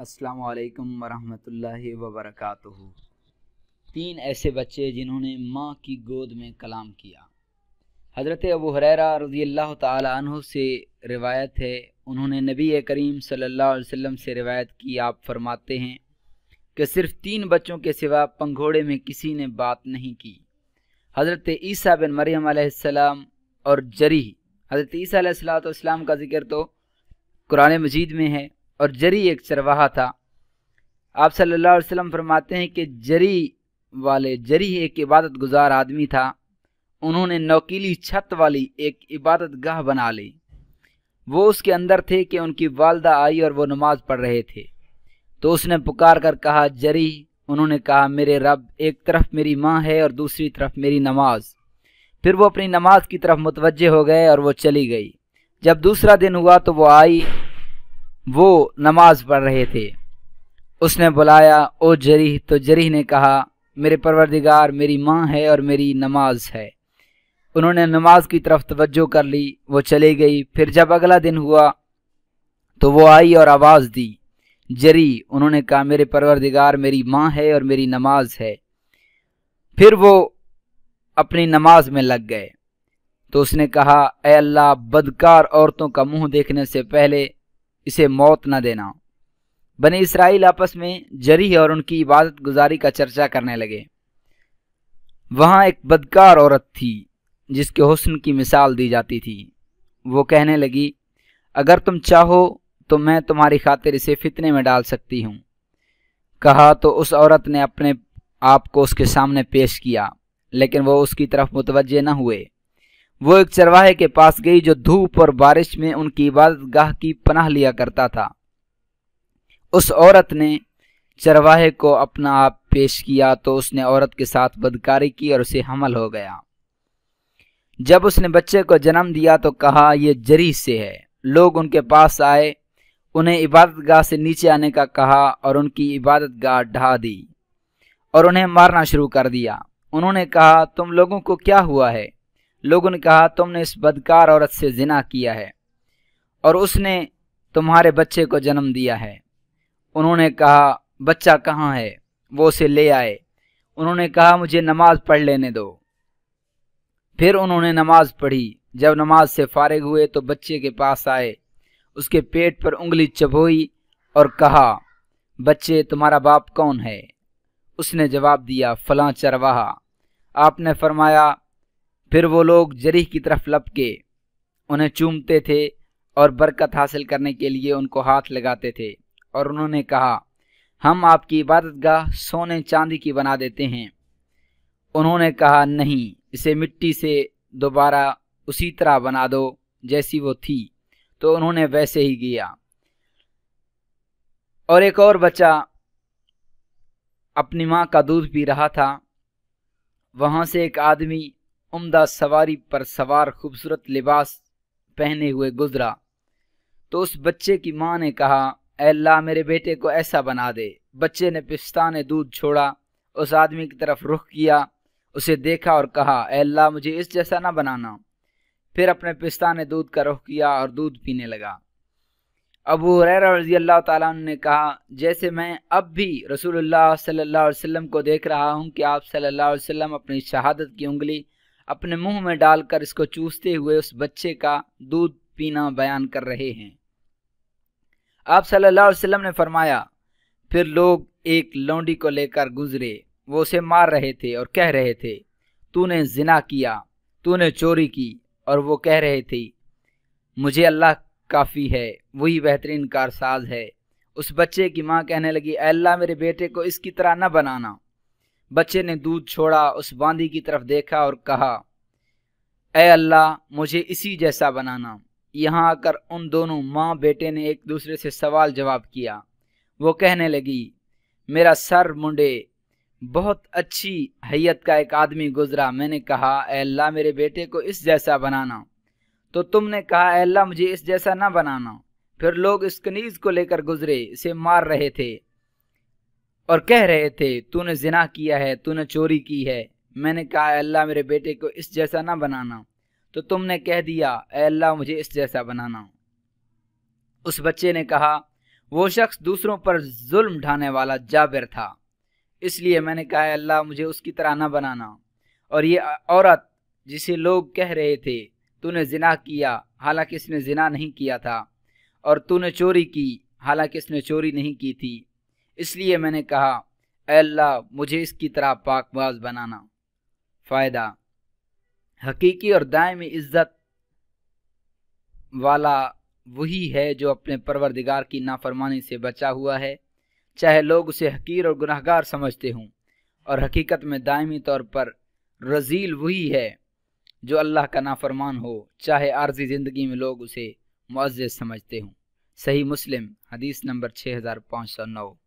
अस्सलाम वरहमतुल्लाहि वबरकातुहु तीन ऐसे बच्चे जिन्होंने माँ की गोद में कलाम किया हज़रत अबू हरेरा रज़ी अल्लाह तु से रिवायत है उन्होंने नबी करीम सल्लल्लाहु अलैहि वसल्लम से रिवायत की आप फरमाते हैं कि सिर्फ तीन बच्चों के सिवा पंघोड़े में किसी ने बात नहीं की हज़रत ईसा बिन मरियम आसमाम और जरी हज़रत ईसा सलाम का ज़िक्र तो कुरान मजीद में है और जरी एक चरवाहा था आप सल्लल्लाहु अलैहि वसल्लम फरमाते हैं कि जरी वाले जरी एक इबादत गुजार आदमी था उन्होंने नौकीली छत वाली एक इबादत गाह बना ली वो उसके अंदर थे कि उनकी वालदा आई और वो नमाज़ पढ़ रहे थे तो उसने पुकार कर कहा जरी उन्होंने कहा मेरे रब एक तरफ मेरी माँ है और दूसरी तरफ मेरी नमाज फिर वो अपनी नमाज की तरफ मुतवजह हो गए और वो चली गई जब दूसरा दिन हुआ तो वो आई वो नमाज पढ़ रहे थे उसने बुलाया ओ जरीह तो जरीह ने कहा मेरे परवरदिगार मेरी माँ है और मेरी नमाज है उन्होंने नमाज की तरफ तवज्जो कर ली वो चली गई फिर जब अगला दिन हुआ तो वो आई और आवाज़ दी जरी उन्होंने कहा मेरे परवरदिगार मेरी माँ है और मेरी नमाज है फिर वो अपनी नमाज में लग गए तो उसने कहा अल्लाह बदकार औरतों का मुंह देखने से पहले इसे मौत न देना बने इसराइल आपस में जरी और उनकी इबादत गुजारी का चर्चा करने लगे वहाँ एक बदकार औरत थी जिसके हुस्न की मिसाल दी जाती थी वो कहने लगी अगर तुम चाहो तो मैं तुम्हारी खातिर इसे फितने में डाल सकती हूँ कहा तो उस औरत ने अपने आप को उसके सामने पेश किया लेकिन वो उसकी तरफ मुतवजे न हुए वो एक चरवाहे के पास गई जो धूप और बारिश में उनकी इबादत गाह की पनाह लिया करता था उस औरत ने चरवाहे को अपना आप पेश किया तो उसने औरत के साथ बदकारी की और उसे हमल हो गया जब उसने बच्चे को जन्म दिया तो कहा यह जरी से है लोग उनके पास आए उन्हें इबादत गाह से नीचे आने का कहा और उनकी इबादत गाह ढहा दी और उन्हें मारना शुरू कर दिया उन्होंने कहा तुम लोगों को क्या हुआ है लोगों ने कहा तुमने इस बदकार औरत से जिना किया है और उसने तुम्हारे बच्चे को जन्म दिया है उन्होंने कहा बच्चा कहाँ है वो उसे ले आए उन्होंने कहा मुझे नमाज पढ़ लेने दो फिर उन्होंने नमाज पढ़ी जब नमाज से फारिग हुए तो बच्चे के पास आए उसके पेट पर उंगली चबोई और कहा बच्चे तुम्हारा बाप कौन है उसने जवाब दिया फलां चरवाहा आपने फरमाया फिर वो लोग जरीह की तरफ लपके उन्हें चूमते थे और बरकत हासिल करने के लिए उनको हाथ लगाते थे और उन्होंने कहा हम आपकी इबादत गाह सोने चांदी की बना देते हैं उन्होंने कहा नहीं इसे मिट्टी से दोबारा उसी तरह बना दो जैसी वो थी तो उन्होंने वैसे ही किया और एक और बच्चा अपनी माँ का दूध पी रहा था वहाँ से एक आदमी उम्दा सवारी पर सवार खूबसूरत लिबास पहने हुए गुजरा तो उस बच्चे की माँ ने कहा अल्लाह मेरे बेटे को ऐसा बना दे बच्चे ने पिस्ता ने दूध छोड़ा उस आदमी की तरफ रुख किया उसे देखा और कहा अल्लाह मुझे इस जैसा ना बनाना फिर अपने पिस्ता ने दूध का रुख किया और दूध पीने लगा अबू रैरा रजी अल्लाह ताला ने कहा जैसे मैं अब भी रसूलुल्लाह सल्लल्लाहु अलैहि वसल्लम को देख रहा हूँ कि आप सल्लल्लाहु अलैहि वसल्लम अपनी शहादत की उंगली अपने मुंह में डालकर इसको चूसते हुए उस बच्चे का दूध पीना बयान कर रहे हैं आप सल्लल्लाहु अलैहि वसल्लम ने फरमाया फिर लोग एक लौंडी को लेकर गुजरे वो उसे मार रहे थे और कह रहे थे तूने जिना किया तूने चोरी की और वो कह रहे थे मुझे अल्लाह काफ़ी है वही बेहतरीन कारसाज है उस बच्चे की माँ कहने लगी अल्लाह मेरे बेटे को इसकी तरह न बनाना बच्चे ने दूध छोड़ा उस बांदी की तरफ देखा और कहा ए अल्लाह मुझे इसी जैसा बनाना यहाँ आकर उन दोनों माँ बेटे ने एक दूसरे से सवाल जवाब किया वो कहने लगी मेरा सर मुंडे बहुत अच्छी हैत का एक आदमी गुजरा मैंने कहा अल्लाह मेरे बेटे को इस जैसा बनाना तो तुमने कहा अल्लाह मुझे इस जैसा ना बनाना फिर लोग इस कनीज़ को लेकर गुजरे इसे मार रहे थे और कह रहे थे तूने जिना किया है तूने चोरी की है मैंने कहा अल्लाह मेरे बेटे को इस जैसा ना बनाना तो तुमने कह दिया अल्लाह मुझे इस जैसा बनाना उस बच्चे ने कहा वो शख्स दूसरों पर जुल्म ढाने वाला जाबिर था इसलिए मैंने कहा अल्लाह मुझे उसकी तरह ना बनाना और ये औरत जिसे लोग कह रहे थे तूने जिना किया हालांकि इसने जिना नहीं किया था और तूने चोरी की हालांकि इसने चोरी नहीं की थी इसलिए मैंने कहा अल्लाह मुझे इसकी तरह पाकबाज बनाना फ़ायदा हकीकी और दायम इज़्ज़त वाला वही है जो अपने परवरदिगार की नाफरमानी से बचा हुआ है चाहे लोग उसे हकीर और गुनाहगार समझते हों और हकीकत में दायमी तौर पर रजील वही है जो अल्लाह का नाफरमान हो चाहे आर्जी ज़िंदगी में लोग उसे मुआज़ समझते हों सही मुस्लिम हदीस नंबर छः हज़ार पाँच सौ नौ